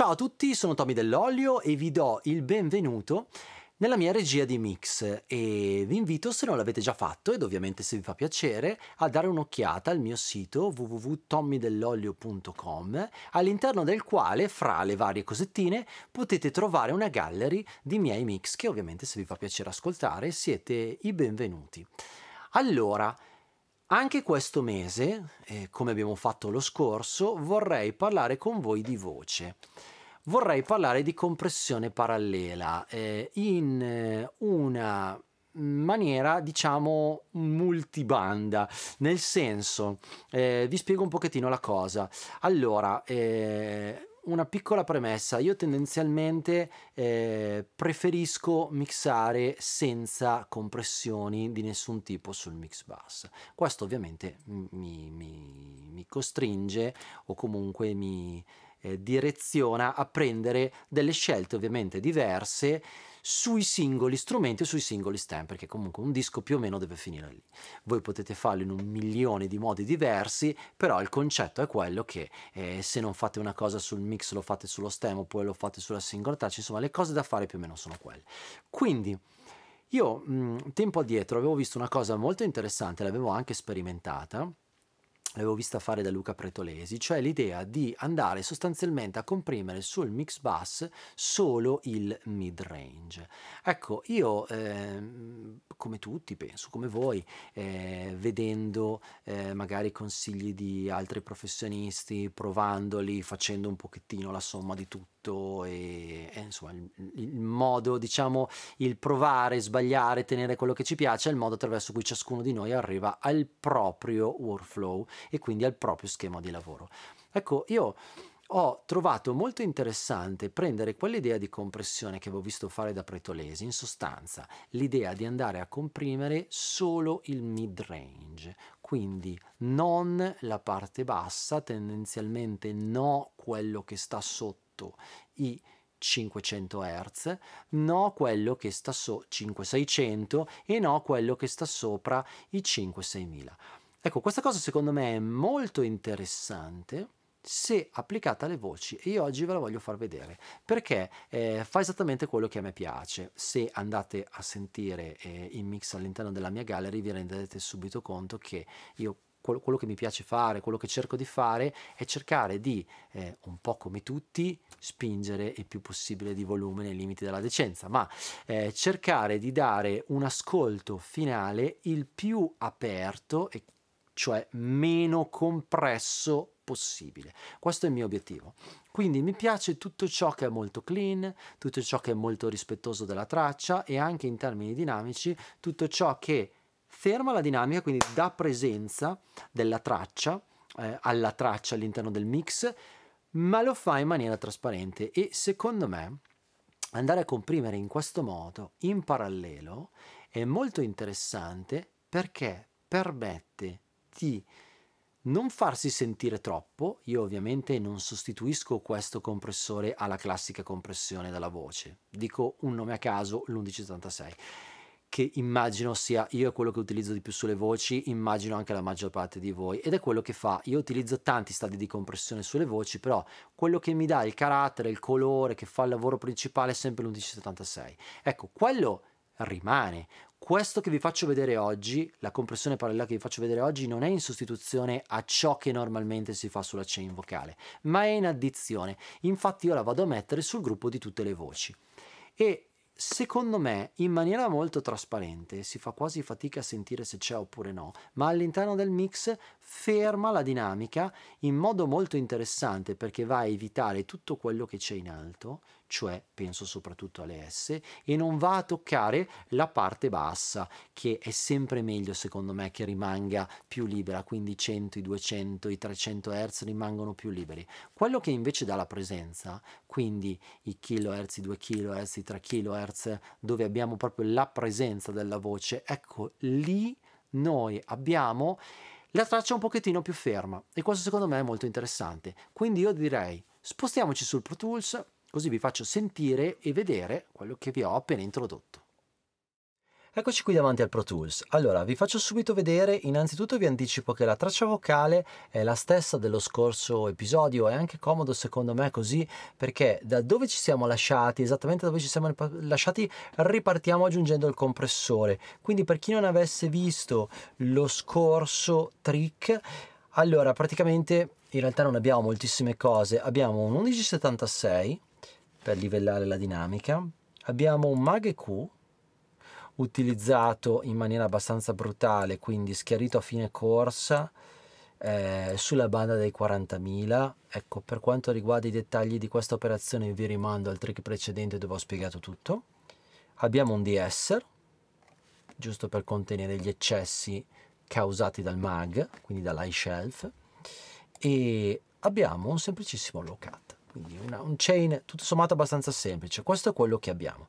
Ciao a tutti, sono Tommy Dell'Olio e vi do il benvenuto nella mia regia di mix e vi invito se non l'avete già fatto ed ovviamente se vi fa piacere a dare un'occhiata al mio sito www.tommydell'olio.com all'interno del quale fra le varie cosettine potete trovare una gallery di miei mix che ovviamente se vi fa piacere ascoltare siete i benvenuti. Allora, anche questo mese, eh, come abbiamo fatto lo scorso, vorrei parlare con voi di voce vorrei parlare di compressione parallela eh, in eh, una maniera diciamo multibanda nel senso eh, vi spiego un pochettino la cosa allora eh, una piccola premessa, io tendenzialmente eh, preferisco mixare senza compressioni di nessun tipo sul mix bus. Questo ovviamente mi, mi, mi costringe o comunque mi, eh, direziona a prendere delle scelte ovviamente diverse sui singoli strumenti e sui singoli stem, perché comunque un disco più o meno deve finire lì. Voi potete farlo in un milione di modi diversi, però il concetto è quello che eh, se non fate una cosa sul mix lo fate sullo stem oppure lo fate sulla singola touch, insomma le cose da fare più o meno sono quelle. Quindi io mh, tempo addietro avevo visto una cosa molto interessante, l'avevo anche sperimentata, l'avevo vista fare da Luca Pretolesi, cioè l'idea di andare sostanzialmente a comprimere sul mix bus solo il mid range. Ecco, io eh, come tutti, penso come voi, eh, vedendo eh, magari consigli di altri professionisti, provandoli, facendo un pochettino la somma di tutto, e, e, eh, insomma il, il, modo diciamo il provare sbagliare tenere quello che ci piace è il modo attraverso cui ciascuno di noi arriva al proprio workflow e quindi al proprio schema di lavoro. Ecco, io ho trovato molto interessante prendere quell'idea di compressione che avevo visto fare da Pretolesi, in sostanza l'idea di andare a comprimere solo il mid range, quindi non la parte bassa, tendenzialmente no quello che sta sotto i 500 Hz, no quello che sta so 5600 e no quello che sta sopra i 5600. Ecco, questa cosa secondo me è molto interessante se applicata alle voci e io oggi ve la voglio far vedere perché eh, fa esattamente quello che a me piace se andate a sentire eh, il mix all'interno della mia gallery vi renderete subito conto che io quello, quello, che mi piace fare quello che cerco di fare è cercare di eh, un po' come tutti spingere il più possibile di volume nei limiti della decenza ma eh, cercare di dare un ascolto finale il più aperto e cioè meno compresso possibile. Questo è il mio obiettivo. Quindi mi piace tutto ciò che è molto clean, tutto ciò che è molto rispettoso della traccia e anche in termini dinamici tutto ciò che ferma la dinamica, quindi dà presenza della traccia eh, alla traccia all'interno del mix, ma lo fa in maniera trasparente e secondo me andare a comprimere in questo modo in parallelo è molto interessante perché permette di non farsi sentire troppo, io ovviamente non sostituisco questo compressore alla classica compressione della voce, dico un nome a caso, l'1176, che immagino sia io quello che utilizzo di più sulle voci, immagino anche la maggior parte di voi, ed è quello che fa, io utilizzo tanti stadi di compressione sulle voci, però quello che mi dà il carattere, il colore, che fa il lavoro principale è sempre l'1176. Ecco, quello rimane, questo che vi faccio vedere oggi, la compressione parallela che vi faccio vedere oggi, non è in sostituzione a ciò che normalmente si fa sulla chain vocale, ma è in addizione. Infatti io la vado a mettere sul gruppo di tutte le voci. E secondo me, in maniera molto trasparente, si fa quasi fatica a sentire se c'è oppure no, ma all'interno del mix ferma la dinamica in modo molto interessante perché va a evitare tutto quello che c'è in alto cioè penso soprattutto alle S, e non va a toccare la parte bassa, che è sempre meglio secondo me che rimanga più libera, quindi 100, i 200, i 300 Hz rimangono più liberi. Quello che invece dà la presenza, quindi i kHz, i 2 kHz, i 3 kHz, dove abbiamo proprio la presenza della voce, ecco lì noi abbiamo la traccia un pochettino più ferma e questo secondo me è molto interessante. Quindi io direi spostiamoci sul Pro Tools, così vi faccio sentire e vedere quello che vi ho appena introdotto. Eccoci qui davanti al Pro Tools. Allora, vi faccio subito vedere, innanzitutto vi anticipo che la traccia vocale è la stessa dello scorso episodio, è anche comodo secondo me così, perché da dove ci siamo lasciati, esattamente da dove ci siamo lasciati, ripartiamo aggiungendo il compressore. Quindi per chi non avesse visto lo scorso trick, allora praticamente in realtà non abbiamo moltissime cose, abbiamo un 1176, per livellare la dinamica. Abbiamo un Mage Q utilizzato in maniera abbastanza brutale, quindi schiarito a fine corsa eh, sulla banda dei 40.000. Ecco, per quanto riguarda i dettagli di questa operazione vi rimando al trick precedente dove ho spiegato tutto. Abbiamo un DS, giusto per contenere gli eccessi causati dal mag, quindi dall'high shelf, e abbiamo un semplicissimo low cut. Quindi una, un chain tutto sommato abbastanza semplice. Questo è quello che abbiamo.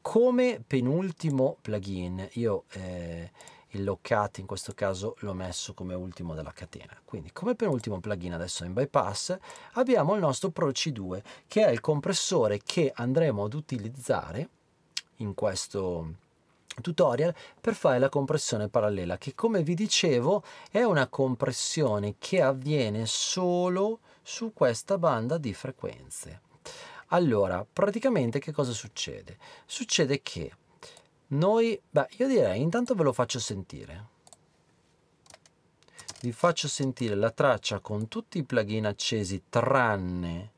Come penultimo plugin, io eh, il lockout in questo caso l'ho messo come ultimo della catena. Quindi come penultimo plugin adesso in bypass abbiamo il nostro Proc2 che è il compressore che andremo ad utilizzare in questo tutorial per fare la compressione parallela che come vi dicevo è una compressione che avviene solo su questa banda di frequenze. Allora, praticamente che cosa succede? Succede che noi, beh, io direi intanto ve lo faccio sentire. Vi faccio sentire la traccia con tutti i plugin accesi tranne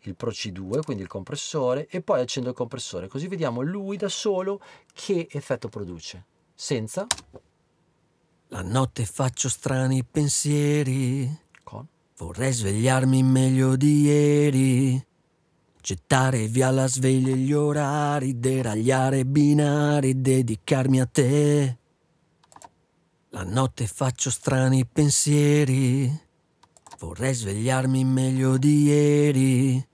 il Pro C2, quindi il compressore, e poi accendo il compressore, così vediamo lui da solo che effetto produce. Senza... La notte faccio strani pensieri. Con? Vorrei svegliarmi meglio di ieri, gettare via la sveglia e gli orari, deragliare binari, dedicarmi a te. La notte faccio strani pensieri, vorrei svegliarmi meglio di ieri,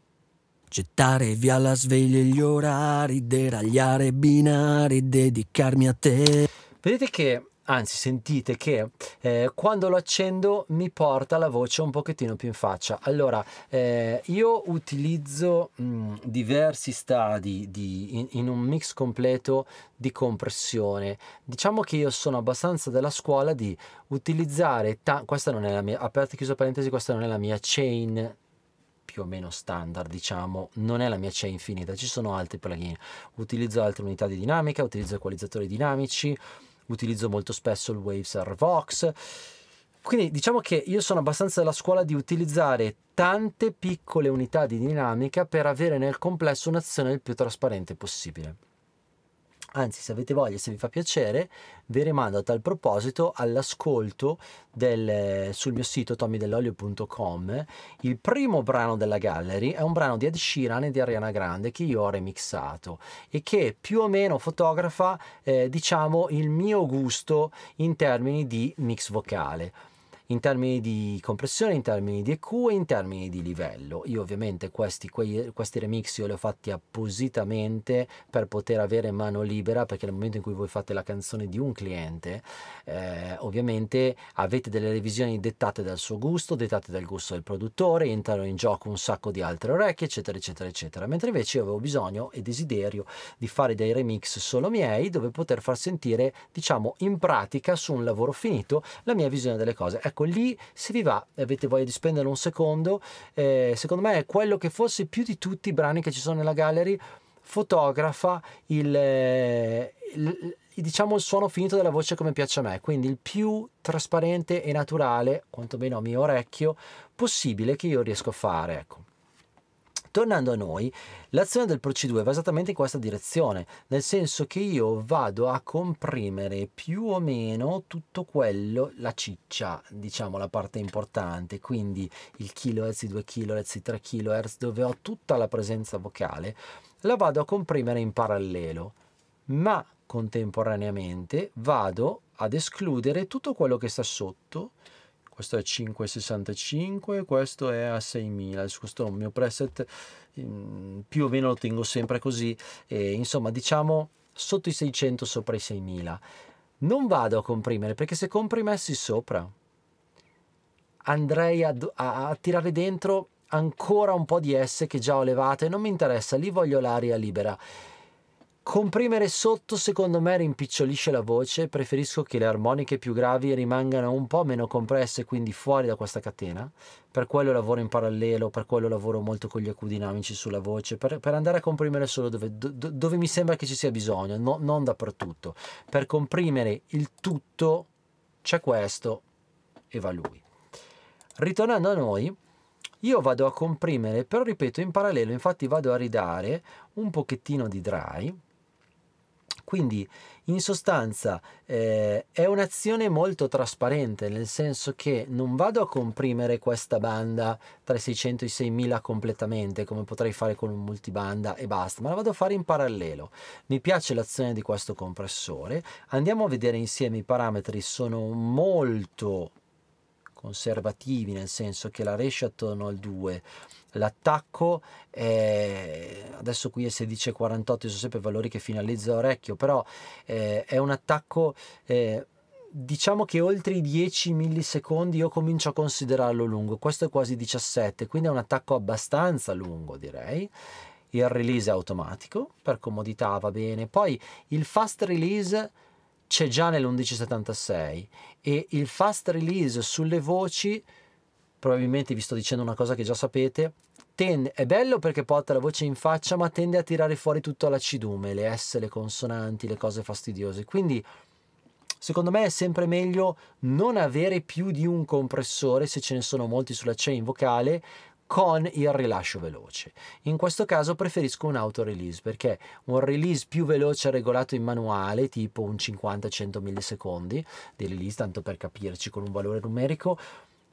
gettare via la sveglia e gli orari, deragliare binari, dedicarmi a te. Vedete che anzi sentite che eh, quando lo accendo mi porta la voce un pochettino più in faccia allora eh, io utilizzo mh, mm, diversi stadi di, in, in, un mix completo di compressione diciamo che io sono abbastanza della scuola di utilizzare questa non è la mia aperta e chiusa parentesi questa non è la mia chain più o meno standard, diciamo, non è la mia chain finita ci sono altri plugin, utilizzo altre unità di dinamica, utilizzo equalizzatori dinamici, utilizzo molto spesso il Waves RVox. Quindi diciamo che io sono abbastanza della scuola di utilizzare tante piccole unità di dinamica per avere nel complesso un'azione il più trasparente possibile. Anzi, se avete voglia, se vi fa piacere, vi rimando a tal proposito all'ascolto del, sul mio sito tommydell'olio.com. Il primo brano della gallery è un brano di Ed Sheeran e di Ariana Grande che io ho remixato e che più o meno fotografa, eh, diciamo, il mio gusto in termini di mix vocale in termini di compressione, in termini di EQ e in termini di livello. Io ovviamente questi, quei, questi remix io li ho fatti appositamente per poter avere mano libera perché nel momento in cui voi fate la canzone di un cliente eh, ovviamente avete delle revisioni dettate dal suo gusto, dettate dal gusto del produttore, entrano in gioco un sacco di altre orecchie eccetera eccetera eccetera. Mentre invece io avevo bisogno e desiderio di fare dei remix solo miei dove poter far sentire diciamo in pratica su un lavoro finito la mia visione delle cose. Ecco Ecco, lì se vi va, avete voglia di spendere un secondo, eh, secondo me è quello che forse più di tutti i brani che ci sono nella gallery fotografa il, eh, il diciamo il suono finito della voce come piace a me, quindi il più trasparente e naturale, quantomeno a mio orecchio, possibile che io riesco a fare. Ecco. Tornando a noi, l'azione del procedure va esattamente in questa direzione, nel senso che io vado a comprimere più o meno tutto quello, la ciccia, diciamo la parte importante, quindi il kHz, i 2 kHz, i 3 kHz, dove ho tutta la presenza vocale, la vado a comprimere in parallelo, ma contemporaneamente vado ad escludere tutto quello che sta sotto questo è 5,65, questo è a 6.000, questo è un mio preset mm, più o meno lo tengo sempre così, e, insomma diciamo sotto i 600, sopra i 6.000. Non vado a comprimere perché se comprimessi sopra andrei a, a, a tirare dentro ancora un po' di S che già ho levate, non mi interessa, lì voglio l'aria libera. Comprimere sotto secondo me rimpicciolisce la voce, preferisco che le armoniche più gravi rimangano un po' meno compresse, quindi fuori da questa catena, per quello lavoro in parallelo, per quello lavoro molto con gli acudinamici sulla voce, per, per andare a comprimere solo dove, do, dove, mi sembra che ci sia bisogno, no, non dappertutto. Per comprimere il tutto c'è questo e va lui. Ritornando a noi, io vado a comprimere, però ripeto in parallelo, infatti vado a ridare un pochettino di dry, quindi in sostanza eh, è un'azione molto trasparente, nel senso che non vado a comprimere questa banda tra i 600 e i 6000 completamente, come potrei fare con un multibanda e basta, ma la vado a fare in parallelo. Mi piace l'azione di questo compressore, andiamo a vedere insieme i parametri, sono molto conservativi, nel senso che la rescia attorno al 2, l'attacco è, adesso qui se 16,48, 48 sono sempre valori che finalizza orecchio, però eh, è un attacco... Eh, diciamo che oltre i 10 millisecondi io comincio a considerarlo lungo, questo è quasi 17, quindi è un attacco abbastanza lungo direi. Il release è automatico, per comodità va bene. Poi il fast release c'è già nell'1176 e il fast release sulle voci, probabilmente vi sto dicendo una cosa che già sapete, tende, è bello perché porta la voce in faccia ma tende a tirare fuori tutto l'acidume, le S, le consonanti, le cose fastidiose. Quindi Secondo me è sempre meglio non avere più di un compressore, se ce ne sono molti sulla chain vocale, con il rilascio veloce. In questo caso preferisco un auto release perché un release più veloce regolato in manuale, tipo un 50-100 millisecondi di release, tanto per capirci con un valore numerico,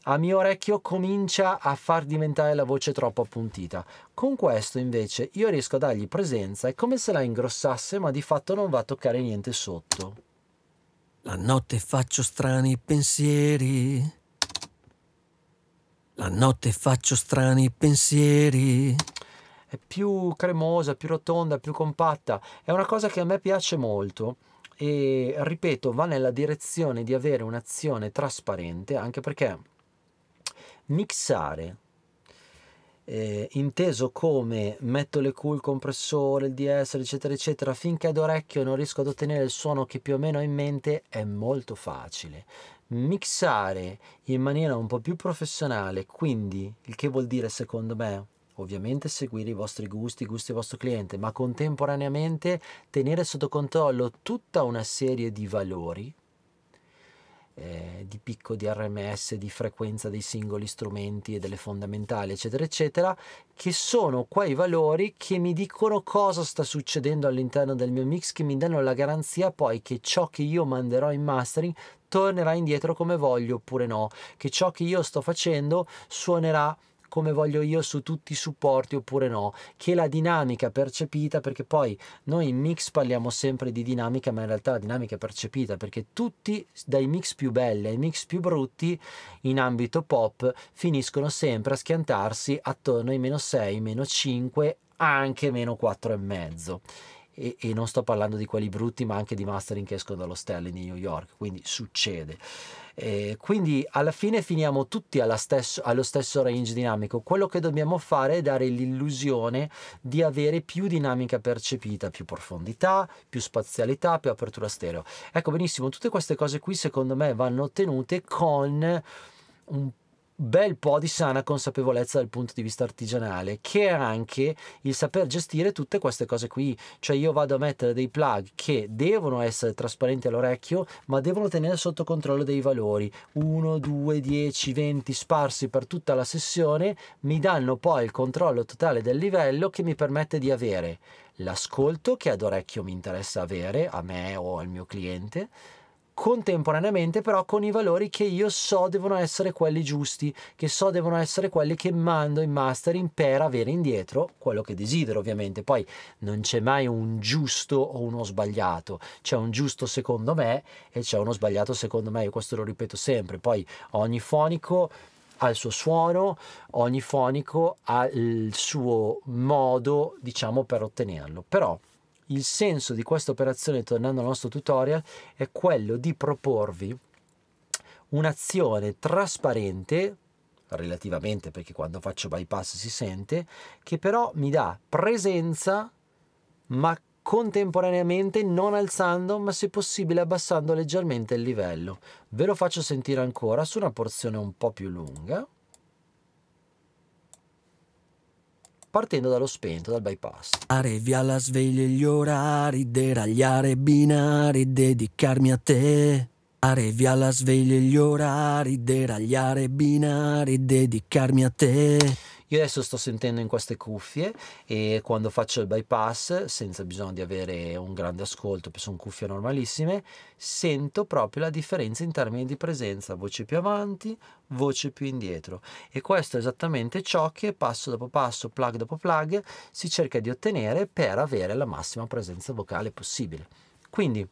a mio orecchio comincia a far diventare la voce troppo appuntita. Con questo invece io riesco a dargli presenza, è come se la ingrossasse ma di fatto non va a toccare niente sotto. La notte faccio strani pensieri la notte faccio strani pensieri. È più cremosa, più rotonda, più compatta. È una cosa che a me piace molto e, ripeto, va nella direzione di avere un'azione trasparente, anche perché mixare eh, inteso come metto le Q, il compressore, il DS, eccetera, eccetera, finché ad orecchio non riesco ad ottenere il suono che più o meno ho in mente, è molto facile mixare in maniera un po' più professionale, quindi il che vuol dire secondo me ovviamente seguire i vostri gusti, i gusti del vostro cliente, ma contemporaneamente tenere sotto controllo tutta una serie di valori eh, di picco di RMS, di frequenza dei singoli strumenti e delle fondamentali, eccetera, eccetera, che sono quei valori che mi dicono cosa sta succedendo all'interno del mio mix, che mi danno la garanzia poi che ciò che io manderò in mastering tornerà indietro come voglio oppure no, che ciò che io sto facendo suonerà come voglio io su tutti i supporti oppure no, che la dinamica percepita, perché poi noi in mix parliamo sempre di dinamica, ma in realtà la dinamica è percepita, perché tutti dai mix più belli ai mix più brutti in ambito pop finiscono sempre a schiantarsi attorno ai meno 6, meno 5, anche meno 4 e mezzo e, e, non sto parlando di quelli brutti ma anche di mastering che escono dallo dall'ostello di New York, quindi succede. E eh, quindi alla fine finiamo tutti stesso, allo stesso range dinamico, quello che dobbiamo fare è dare l'illusione di avere più dinamica percepita, più profondità, più spazialità, più apertura stereo. Ecco benissimo, tutte queste cose qui secondo me vanno ottenute con un bel po' di sana consapevolezza dal punto di vista artigianale, che è anche il saper gestire tutte queste cose qui. Cioè io vado a mettere dei plug che devono essere trasparenti all'orecchio, ma devono tenere sotto controllo dei valori. 1, 2, 10, 20 sparsi per tutta la sessione mi danno poi il controllo totale del livello che mi permette di avere l'ascolto che ad orecchio mi interessa avere, a me o al mio cliente, contemporaneamente però con i valori che io so devono essere quelli giusti, che so devono essere quelli che mando in mastering per avere indietro quello che desidero ovviamente. Poi non c'è mai un giusto o uno sbagliato, c'è un giusto secondo me e c'è uno sbagliato secondo me, io questo lo ripeto sempre. Poi ogni fonico ha il suo suono, ogni fonico ha il suo modo, diciamo, per ottenerlo. Però il senso di questa operazione, tornando al nostro tutorial, è quello di proporvi un'azione trasparente, relativamente perché quando faccio bypass si sente, che però mi dà presenza ma contemporaneamente non alzando ma se possibile abbassando leggermente il livello. Ve lo faccio sentire ancora su una porzione un po' più lunga. partendo dallo spento, dal bypass. Arevi alla sveglia gli orari, deragliare binari, dedicarmi a te. Arevi alla sveglia gli orari, deragliare binari, dedicarmi a te. Io adesso sto sentendo in queste cuffie e quando faccio il bypass, senza bisogno di avere un grande ascolto, perché sono cuffie normalissime, sento proprio la differenza in termini di presenza, voce più avanti, voce più indietro. E questo è esattamente ciò che passo dopo passo, plug dopo plug, si cerca di ottenere per avere la massima presenza vocale possibile. Quindi,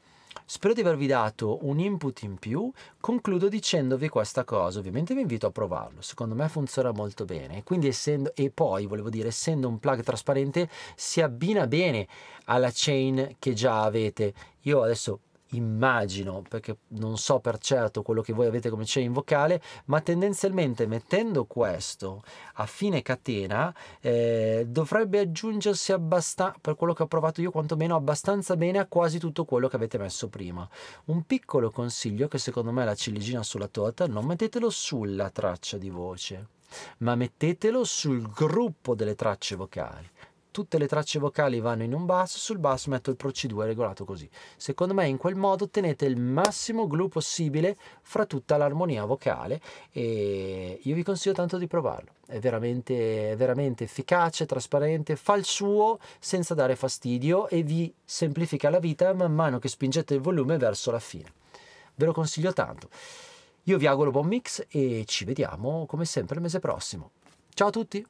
Spero di avervi dato un input in più, concludo dicendovi questa cosa, ovviamente vi invito a provarlo, secondo me funziona molto bene, Quindi, essendo, e poi volevo dire essendo un plug trasparente si abbina bene alla chain che già avete, io adesso immagino, perché non so per certo quello che voi avete come chain vocale, ma tendenzialmente mettendo questo a fine catena eh, dovrebbe aggiungersi abbastanza, per quello che ho provato io quantomeno, abbastanza bene a quasi tutto quello che avete messo prima. Un piccolo consiglio che secondo me è la ciliegina sulla torta, non mettetelo sulla traccia di voce, ma mettetelo sul gruppo delle tracce vocali tutte le tracce vocali vanno in un basso, sul basso metto il Pro regolato così. Secondo me in quel modo ottenete il massimo glue possibile fra tutta l'armonia vocale e io vi consiglio tanto di provarlo. È veramente, è veramente efficace, trasparente, fa il suo senza dare fastidio e vi semplifica la vita man mano che spingete il volume verso la fine. Ve lo consiglio tanto. Io vi auguro buon mix e ci vediamo come sempre il mese prossimo. Ciao a tutti!